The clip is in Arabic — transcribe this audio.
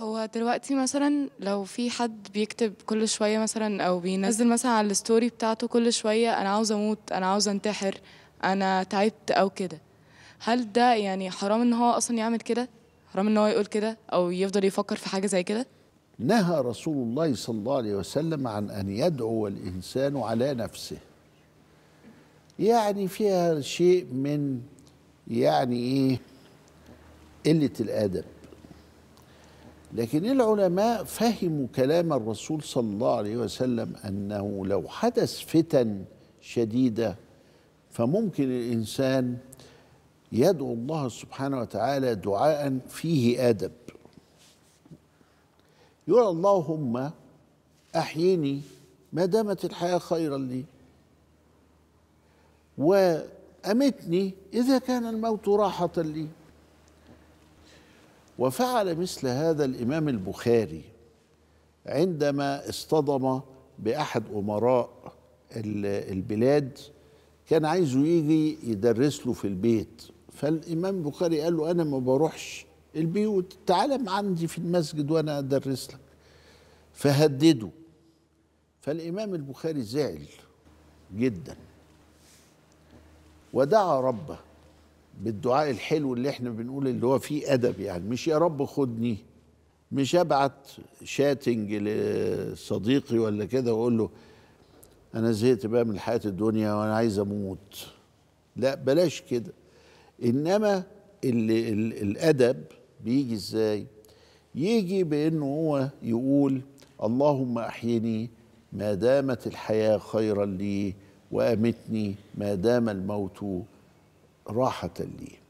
هو دلوقتي مثلا لو في حد بيكتب كل شويه مثلا او بينزل مثلا على الستوري بتاعته كل شويه انا عاوز اموت انا عاوز انتحر انا تعبت او كده هل ده يعني حرام ان هو اصلا يعمل كده حرام ان هو يقول كده او يفضل يفكر في حاجه زي كده نهى رسول الله صلى الله عليه وسلم عن ان يدعو الانسان على نفسه يعني فيها شيء من يعني ايه قله الادب لكن العلماء فهموا كلام الرسول صلى الله عليه وسلم انه لو حدث فتن شديده فممكن الانسان يدعو الله سبحانه وتعالى دعاء فيه ادب يقول اللهم احيني ما دامت الحياه خيرا لي وامتني اذا كان الموت راحه لي وفعل مثل هذا الإمام البخاري عندما اصطدم بأحد أمراء البلاد كان عايزه يجي يدرس له في البيت فالإمام البخاري قال له أنا ما بروحش البيوت تعال عندي في المسجد وأنا أدرس لك فهدده فالإمام البخاري زعل جدا ودعا ربه بالدعاء الحلو اللي احنا بنقول اللي هو فيه ادب يعني مش يا رب خدني مش ابعت شاتنج لصديقي ولا كده واقول له انا زهقت بقى من حياه الدنيا وانا عايز اموت لا بلاش كده انما اللي الادب بيجي ازاي يجي بانه هو يقول اللهم احيني ما دامت الحياه خيرا لي وامتني ما دام الموت راحة لي